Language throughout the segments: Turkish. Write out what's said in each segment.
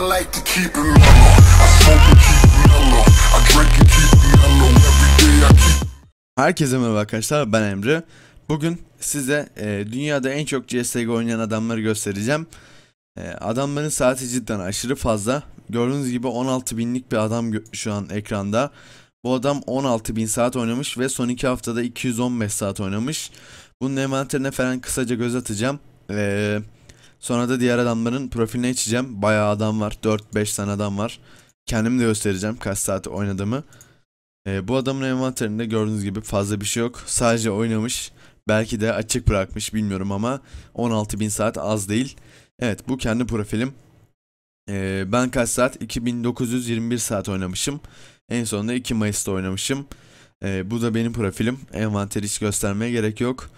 like to keep it mellow. I smoke and keep mellow. I drink and keep mellow. Every day I keep... Herkese merhaba arkadaşlar ben Emre. Bugün size e, dünyada en çok CSGO oynayan adamları göstereceğim. E, adamların saati cidden aşırı fazla. Gördüğünüz gibi 16 binlik bir adam şu an ekranda. Bu adam 16 bin saat oynamış ve son 2 haftada 215 saat oynamış. Bunun envanterine falan kısaca göz atacağım. Eee... Sonra da diğer adamların profiline içeceğim. Bayağı adam var. 4-5 tane adam var. Kendim de göstereceğim kaç saat oynadığımı. Ee, bu adamın envanterinde gördüğünüz gibi fazla bir şey yok. Sadece oynamış. Belki de açık bırakmış bilmiyorum ama 16.000 saat az değil. Evet bu kendi profilim. Ee, ben kaç saat? 2921 saat oynamışım. En sonunda 2 Mayıs'ta oynamışım. Ee, bu da benim profilim. Envanteri hiç göstermeye gerek yok.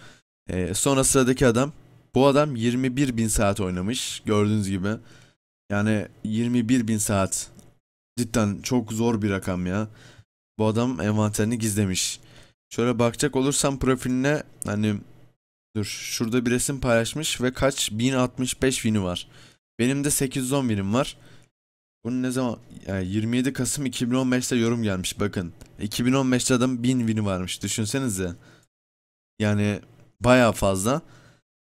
Ee, sonra sıradaki adam bu adam 21 bin saat oynamış gördüğünüz gibi. Yani 21 bin saat cidden çok zor bir rakam ya. Bu adam envanterini gizlemiş. Şöyle bakacak olursam profiline hani dur şurada bir resim paylaşmış ve kaç 1065 vini var. Benim de 810 vinim var. Bunun ne zaman yani 27 Kasım 2015'te yorum gelmiş bakın. 2015'te adam 1000 vini varmış düşünsenize. Yani baya fazla.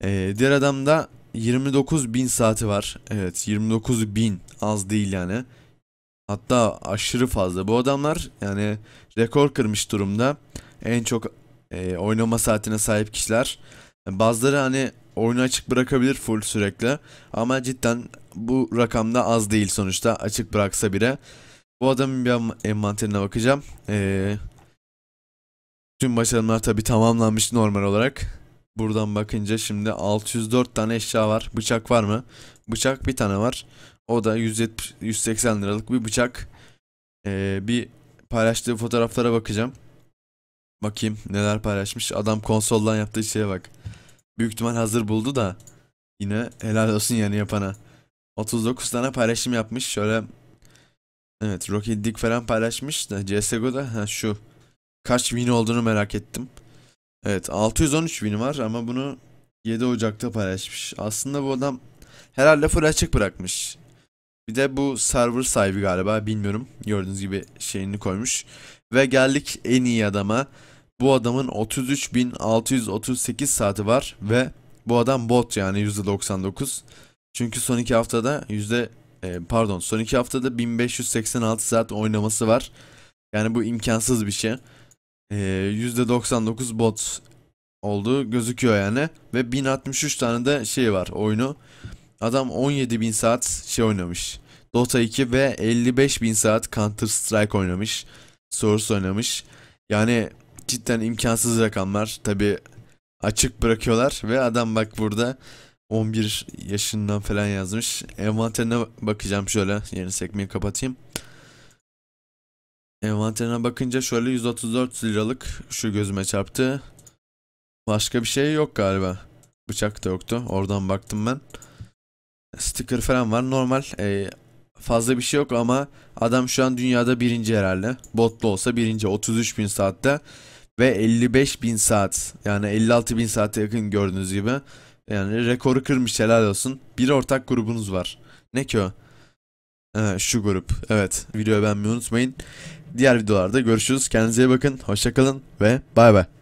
Ee, diğer adamda 29 bin saati var. Evet 29 bin az değil yani. Hatta aşırı fazla. Bu adamlar yani rekor kırmış durumda. En çok e, oynama saatine sahip kişiler. Bazıları hani oyunu açık bırakabilir full sürekli. Ama cidden bu rakamda az değil sonuçta açık bıraksa bile. Bu adamın bir envanterine bakacağım. Ee, tüm başarımlar tabi tamamlanmış normal olarak. Buradan bakınca şimdi 604 tane eşya var. Bıçak var mı? Bıçak bir tane var. O da 170, 180 liralık bir bıçak. Ee, bir paylaştığı fotoğraflara bakacağım. Bakayım neler paylaşmış. Adam konsoldan yaptığı şeye bak. Büyük ihtimal hazır buldu da. Yine helal olsun yani yapana. 39 tane paylaşım yapmış. Şöyle Evet Rocket League falan paylaşmış da CSGO'da ha, şu kaç win olduğunu merak ettim. Evet 613 bin var ama bunu 7 Ocak'ta paylaşmış. Aslında bu adam herhalde full açık bırakmış. Bir de bu server sahibi galiba bilmiyorum. Gördüğünüz gibi şeyini koymuş. Ve geldik en iyi adama. Bu adamın 33.638 saati var ve bu adam bot yani %99. Çünkü son 2 haftada yüzde e, pardon son 2 haftada 1586 saat oynaması var. Yani bu imkansız bir şey e, ee, %99 bot olduğu gözüküyor yani. Ve 1063 tane de şey var oyunu. Adam 17.000 saat şey oynamış. Dota 2 ve 55.000 saat Counter Strike oynamış. Source oynamış. Yani cidden imkansız rakamlar. Tabi açık bırakıyorlar ve adam bak burada 11 yaşından falan yazmış. Envanterine bakacağım şöyle. Yeni sekmeyi kapatayım. Envanterine bakınca şöyle 134 liralık şu gözüme çarptı. Başka bir şey yok galiba. Bıçak da yoktu. Oradan baktım ben. Sticker falan var. Normal. E, fazla bir şey yok ama adam şu an dünyada birinci herhalde. Botlu olsa birinci. 33 bin saatte. Ve 55 bin saat. Yani 56 bin saate yakın gördüğünüz gibi. Yani rekoru kırmış helal olsun. Bir ortak grubunuz var. Ne ki o? Ee, şu grup. Evet. Videoyu beğenmeyi unutmayın. Diğer videolarda görüşürüz. Kendinize iyi bakın. Hoşçakalın ve bay bay.